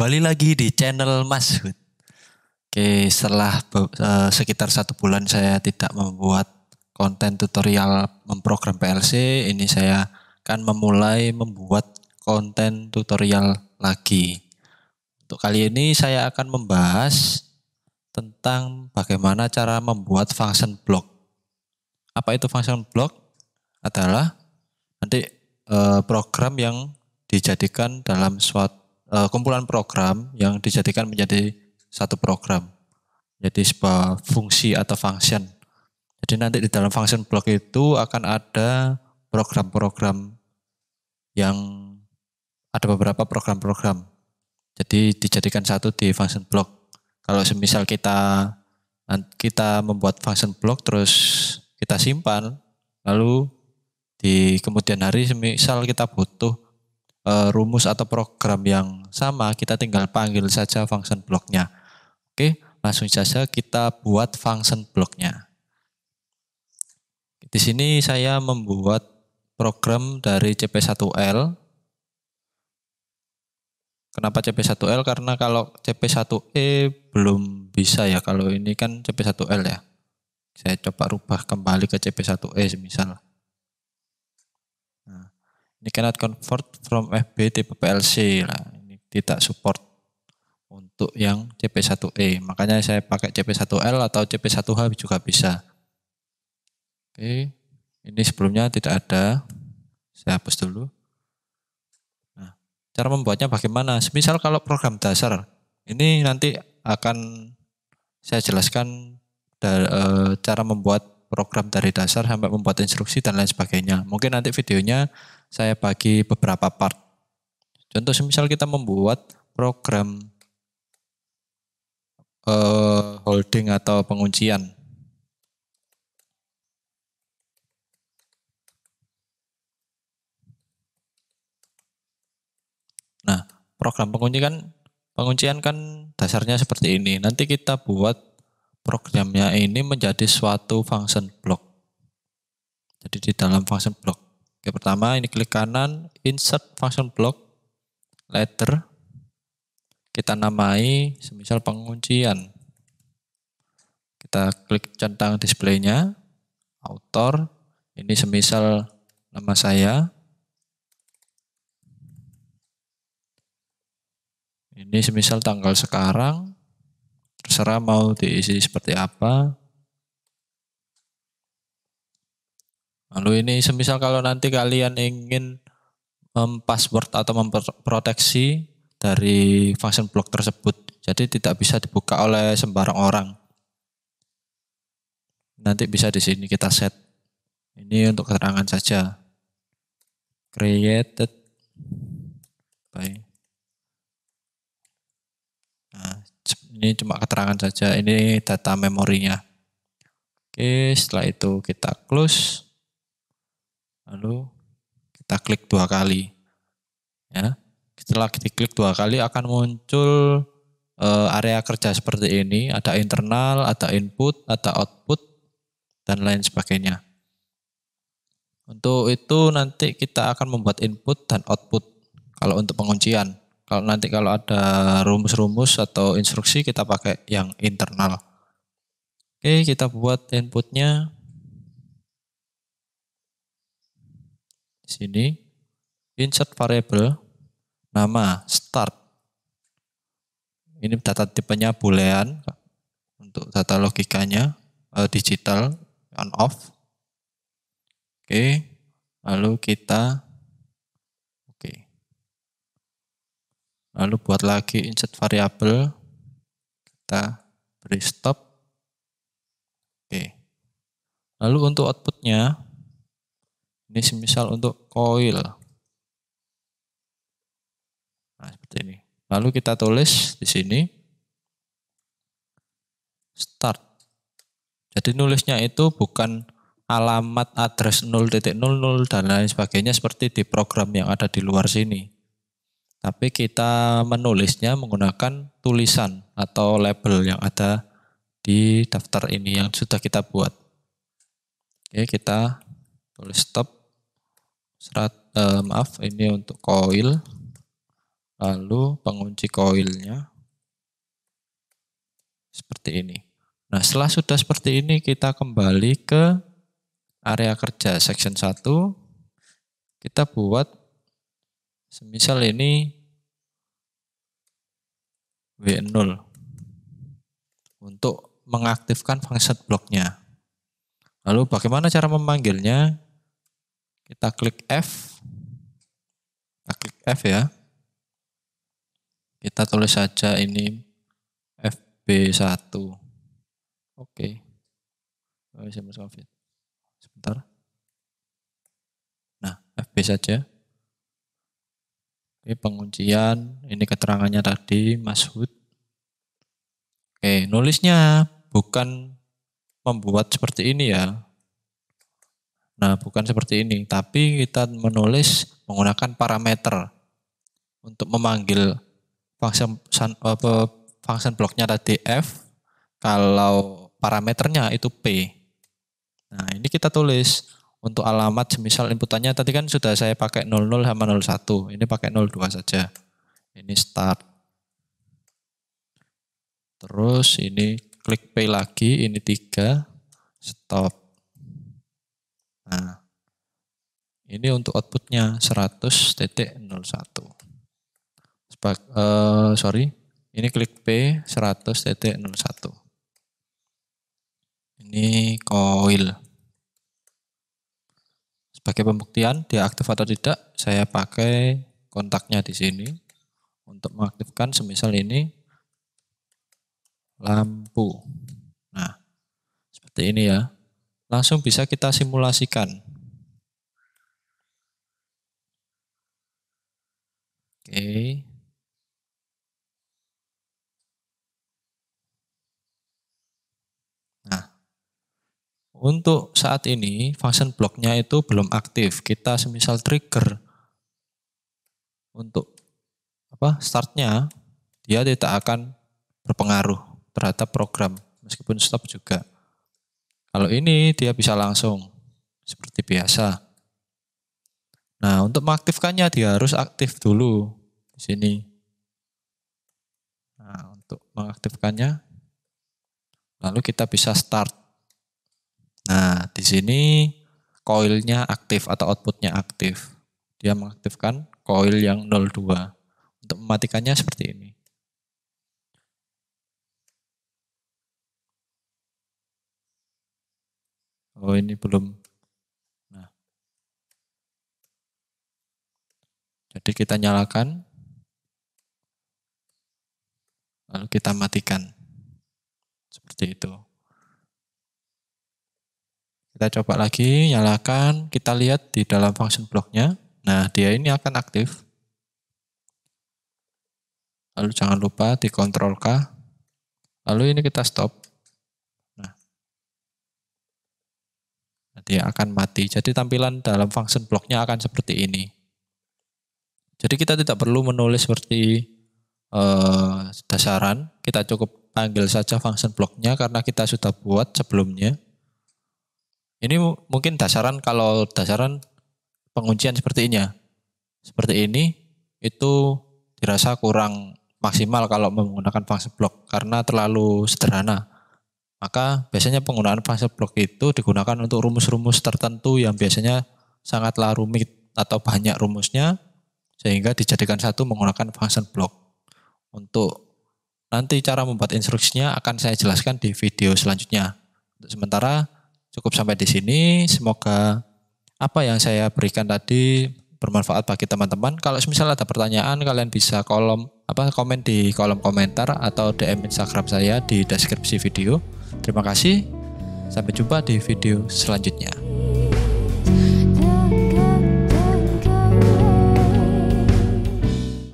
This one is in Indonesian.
kembali lagi di channel Mas Hud. Oke, setelah eh, sekitar satu bulan saya tidak membuat konten tutorial memprogram PLC, ini saya akan memulai membuat konten tutorial lagi. Untuk kali ini saya akan membahas tentang bagaimana cara membuat function block. Apa itu function block? Adalah nanti eh, program yang dijadikan dalam suatu uh, kumpulan program yang dijadikan menjadi satu program. Jadi sebuah fungsi atau function. Jadi nanti di dalam function block itu akan ada program-program yang ada beberapa program-program. Jadi dijadikan satu di function block. Kalau semisal kita kita membuat function block terus kita simpan lalu di kemudian hari semisal kita butuh uh, rumus atau program yang sama, kita tinggal panggil saja function blocknya. Oke, langsung saja kita buat function blocknya. Di sini saya membuat program dari CP1L. Kenapa CP1L? Karena kalau CP1E belum bisa ya, kalau ini kan CP1L ya. Saya coba rubah kembali ke CP1E misal. Nah, ini cannot convert from FB tipe PLC. lah tidak support untuk yang CP1E. Makanya saya pakai CP1L atau CP1H juga bisa. Oke, ini sebelumnya tidak ada. Saya hapus dulu. Nah, cara membuatnya bagaimana? Misal kalau program dasar, ini nanti akan saya jelaskan e, cara membuat program dari dasar sampai membuat instruksi dan lain sebagainya. Mungkin nanti videonya saya bagi beberapa part Contoh semisal kita membuat program eh, holding atau penguncian. Nah, program penguncian kan penguncian kan dasarnya seperti ini. Nanti kita buat programnya ini menjadi suatu function block. Jadi di dalam function block. Oke, pertama ini klik kanan insert function block letter kita namai semisal penguncian. Kita klik centang displaynya, author, ini semisal nama saya. Ini semisal tanggal sekarang, terserah mau diisi seperti apa. Lalu ini semisal kalau nanti kalian ingin mempassword atau memproteksi dari function block tersebut. Jadi tidak bisa dibuka oleh sembarang orang. Nanti bisa di sini kita set. Ini untuk keterangan saja. Created by Nah, ini cuma keterangan saja. Ini data memorinya. Oke, setelah itu kita close. Lalu kita klik dua kali. Ya. Setelah kita klik dua kali akan muncul uh, area kerja seperti ini, ada internal, ada input, ada output dan lain sebagainya. Untuk itu nanti kita akan membuat input dan output kalau untuk penguncian. Kalau nanti kalau ada rumus-rumus atau instruksi kita pakai yang internal. Oke, kita buat inputnya. sini insert variable nama start. Ini data tipenya boolean untuk data logikanya eh, digital on off. Oke, lalu kita oke. Lalu buat lagi insert variable kita beri stop. Oke. Lalu untuk outputnya ini semisal untuk koil. Nah, seperti ini. Lalu kita tulis di sini start. Jadi nulisnya itu bukan alamat address 0.00 dan lain sebagainya seperti di program yang ada di luar sini. Tapi kita menulisnya menggunakan tulisan atau label yang ada di daftar ini yang sudah kita buat. Oke, kita tulis stop serat, eh, maaf ini untuk koil lalu pengunci koilnya seperti ini nah setelah sudah seperti ini kita kembali ke area kerja section 1 kita buat semisal ini W0 untuk mengaktifkan function blocknya lalu bagaimana cara memanggilnya kita klik F. Kita klik F ya. Kita tulis saja ini FB1. Oke. Okay. Sebentar. Nah, FB saja. Oke, penguncian. Ini keterangannya tadi, Mas Hud. Oke, nulisnya bukan membuat seperti ini ya. Nah, bukan seperti ini, tapi kita menulis menggunakan parameter untuk memanggil function function blocknya tadi f kalau parameternya itu p. Nah, ini kita tulis untuk alamat semisal inputannya tadi kan sudah saya pakai 00 sama 01. Ini pakai 02 saja. Ini start. Terus ini klik P lagi, ini 3, stop. Nah, ini untuk outputnya 100.01. Sebag, uh, sorry, ini klik P 100tt01 Ini coil. Sebagai pembuktian dia aktif atau tidak, saya pakai kontaknya di sini untuk mengaktifkan semisal ini lampu. Nah, seperti ini ya langsung bisa kita simulasikan. Oke. Nah, Untuk saat ini function blocknya itu belum aktif. Kita semisal trigger untuk apa startnya dia tidak akan berpengaruh terhadap program meskipun stop juga. Kalau ini dia bisa langsung seperti biasa. Nah, untuk mengaktifkannya dia harus aktif dulu di sini. Nah, untuk mengaktifkannya lalu kita bisa start. Nah, di sini koilnya aktif atau outputnya aktif. Dia mengaktifkan koil yang 02. Untuk mematikannya seperti ini. Oh ini belum. Nah. Jadi kita nyalakan. Lalu kita matikan. Seperti itu. Kita coba lagi, nyalakan. Kita lihat di dalam function blocknya. Nah, dia ini akan aktif. Lalu jangan lupa dikontrol K. Lalu ini kita stop. nanti akan mati. Jadi tampilan dalam function blocknya akan seperti ini. Jadi kita tidak perlu menulis seperti eh, dasaran, kita cukup panggil saja function blocknya karena kita sudah buat sebelumnya. Ini mungkin dasaran kalau dasaran penguncian seperti ini ya. Seperti ini itu dirasa kurang maksimal kalau menggunakan function block karena terlalu sederhana. Maka biasanya penggunaan fase block itu digunakan untuk rumus-rumus tertentu yang biasanya sangatlah rumit atau banyak rumusnya sehingga dijadikan satu menggunakan function block. Untuk nanti cara membuat instruksinya akan saya jelaskan di video selanjutnya. Untuk sementara cukup sampai di sini. Semoga apa yang saya berikan tadi bermanfaat bagi teman-teman. Kalau misalnya ada pertanyaan, kalian bisa kolom apa komen di kolom komentar atau DM Instagram saya di deskripsi video. Terima kasih, sampai jumpa di video selanjutnya.